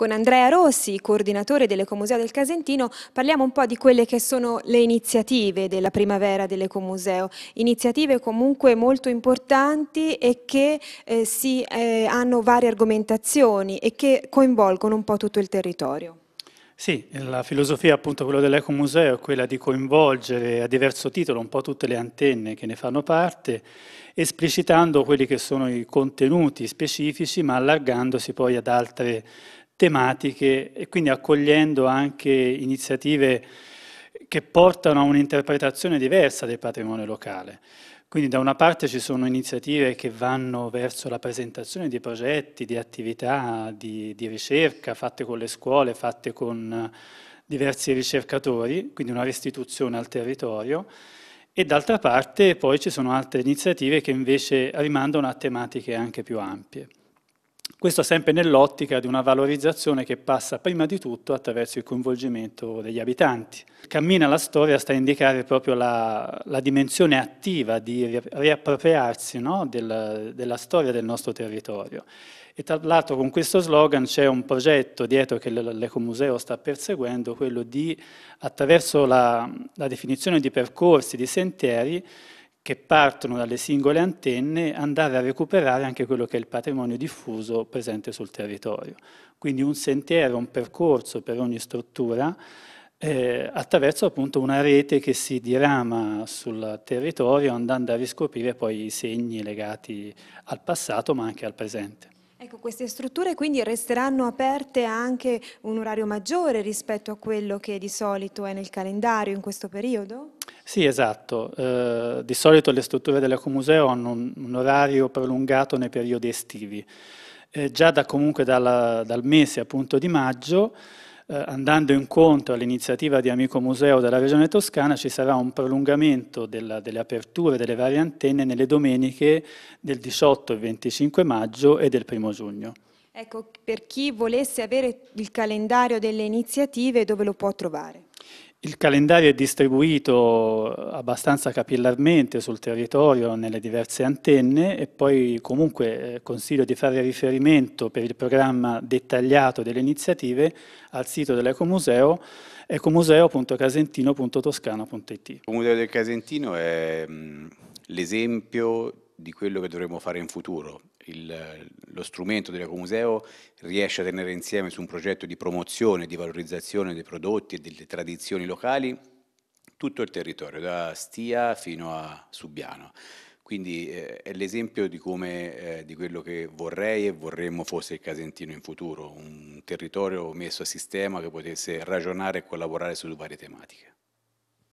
Con Andrea Rossi, coordinatore dell'Ecomuseo del Casentino, parliamo un po' di quelle che sono le iniziative della primavera dell'Ecomuseo, iniziative comunque molto importanti e che eh, si, eh, hanno varie argomentazioni e che coinvolgono un po' tutto il territorio. Sì, la filosofia appunto quella dell'Ecomuseo è quella di coinvolgere a diverso titolo un po' tutte le antenne che ne fanno parte, esplicitando quelli che sono i contenuti specifici, ma allargandosi poi ad altre tematiche e quindi accogliendo anche iniziative che portano a un'interpretazione diversa del patrimonio locale. Quindi da una parte ci sono iniziative che vanno verso la presentazione di progetti, di attività, di, di ricerca fatte con le scuole, fatte con eh, diversi ricercatori, quindi una restituzione al territorio, e d'altra parte poi ci sono altre iniziative che invece rimandano a tematiche anche più ampie. Questo sempre nell'ottica di una valorizzazione che passa prima di tutto attraverso il coinvolgimento degli abitanti. Cammina la storia sta a indicare proprio la, la dimensione attiva di riappropriarsi no, del, della storia del nostro territorio. E tra l'altro con questo slogan c'è un progetto dietro che l'Ecomuseo sta perseguendo, quello di, attraverso la, la definizione di percorsi, di sentieri, che partono dalle singole antenne andare a recuperare anche quello che è il patrimonio diffuso presente sul territorio. Quindi un sentiero, un percorso per ogni struttura eh, attraverso appunto una rete che si dirama sul territorio andando a riscoprire poi i segni legati al passato ma anche al presente. Ecco, queste strutture quindi resteranno aperte anche un orario maggiore rispetto a quello che di solito è nel calendario in questo periodo? Sì, esatto. Eh, di solito le strutture dell'ecomuseo hanno un, un, orario prolungato nei periodi estivi. Eh, già da, comunque dalla, dal mese appunto, di maggio, eh, andando incontro all'iniziativa di Amico Museo della Regione Toscana, ci sarà un prolungamento della, delle aperture delle varie antenne nelle domeniche del 18 e 25 maggio e del 1 giugno. Ecco, per chi volesse avere il calendario delle iniziative, dove lo può trovare? Il calendario è distribuito abbastanza capillarmente sul territorio nelle diverse antenne e poi comunque eh, consiglio di fare riferimento per il programma dettagliato delle iniziative al sito dell'Ecomuseo ecomuseo.casentino.toscana.it. Il Museo del Casentino è mm, l'esempio di quello che dovremmo fare in futuro il, lo strumento dell'Ecomuseo riesce a tenere insieme su un progetto di promozione, e di valorizzazione dei prodotti e delle tradizioni locali tutto il territorio, da Stia fino a Subiano. Quindi eh, è l'esempio di, come, eh, di quello che vorrei e vorremmo fosse il Casentino in futuro, un territorio messo a sistema che potesse ragionare e collaborare su varie tematiche.